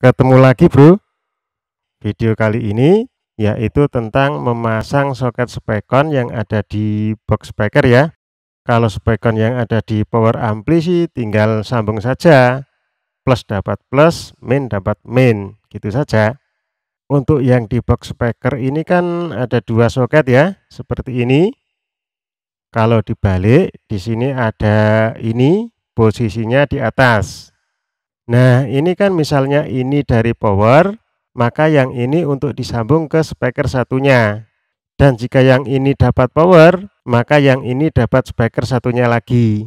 Ketemu lagi bro. Video kali ini yaitu tentang memasang soket spekon yang ada di box speaker ya. Kalau spekon yang ada di power ampli sih tinggal sambung saja. Plus dapat plus, min dapat min, gitu saja. Untuk yang di box speaker ini kan ada dua soket ya, seperti ini. Kalau dibalik, di sini ada ini, posisinya di atas. Nah, ini kan misalnya ini dari power, maka yang ini untuk disambung ke speaker satunya. Dan jika yang ini dapat power, maka yang ini dapat speaker satunya lagi.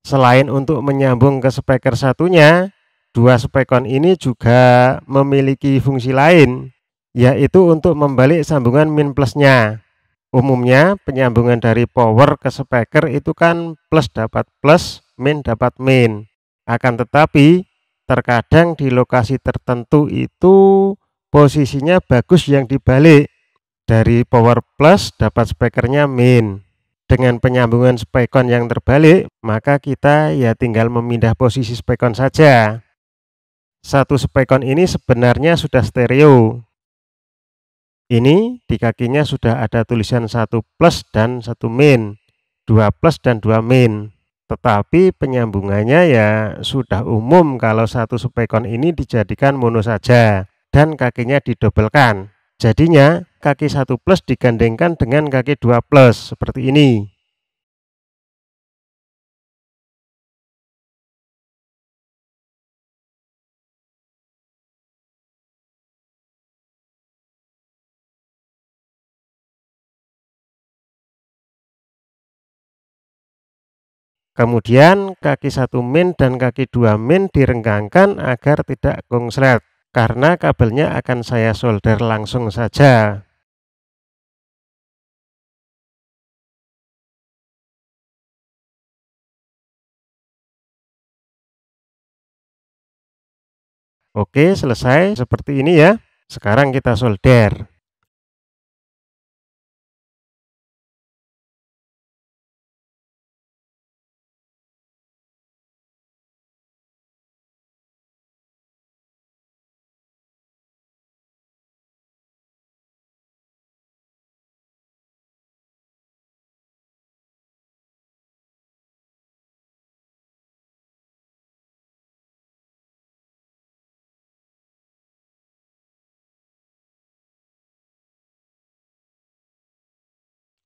Selain untuk menyambung ke speaker satunya, dua spekon ini juga memiliki fungsi lain, yaitu untuk membalik sambungan min plusnya. Umumnya penyambungan dari power ke speaker itu kan plus dapat plus, min dapat min. Akan tetapi Terkadang di lokasi tertentu itu posisinya bagus yang dibalik. Dari power plus dapat spekernya min. Dengan penyambungan spekon yang terbalik, maka kita ya tinggal memindah posisi spekon saja. Satu spekon ini sebenarnya sudah stereo. Ini di kakinya sudah ada tulisan satu plus dan satu min, dua plus dan dua min. Tetapi penyambungannya ya sudah umum kalau satu subekon ini dijadikan mono saja dan kakinya didobelkan. Jadinya kaki satu plus digandengkan dengan kaki dua plus seperti ini. Kemudian kaki satu min dan kaki dua min direnggangkan agar tidak kongslet karena kabelnya akan saya solder langsung saja. Oke, selesai seperti ini ya. Sekarang kita solder.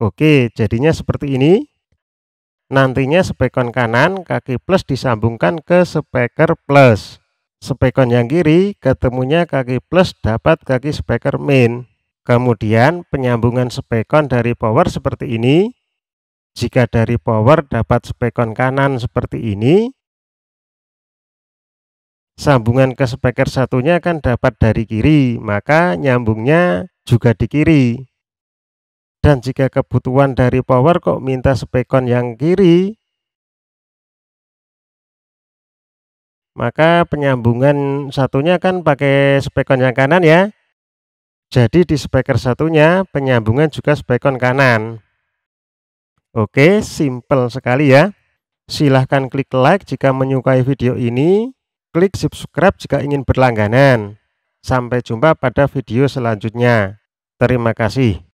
Oke, jadinya seperti ini. Nantinya spekon kanan kaki plus disambungkan ke speaker plus. Spekon yang kiri ketemunya kaki plus dapat kaki speaker main. Kemudian penyambungan spekon dari power seperti ini. Jika dari power dapat spekon kanan seperti ini. Sambungan ke speaker satunya akan dapat dari kiri, maka nyambungnya juga di kiri. Dan jika kebutuhan dari power kok minta spekon yang kiri, maka penyambungan satunya kan pakai spekon yang kanan ya. Jadi di speaker satunya penyambungan juga spekon kanan. Oke, simple sekali ya. Silahkan klik like jika menyukai video ini. Klik subscribe jika ingin berlangganan. Sampai jumpa pada video selanjutnya. Terima kasih.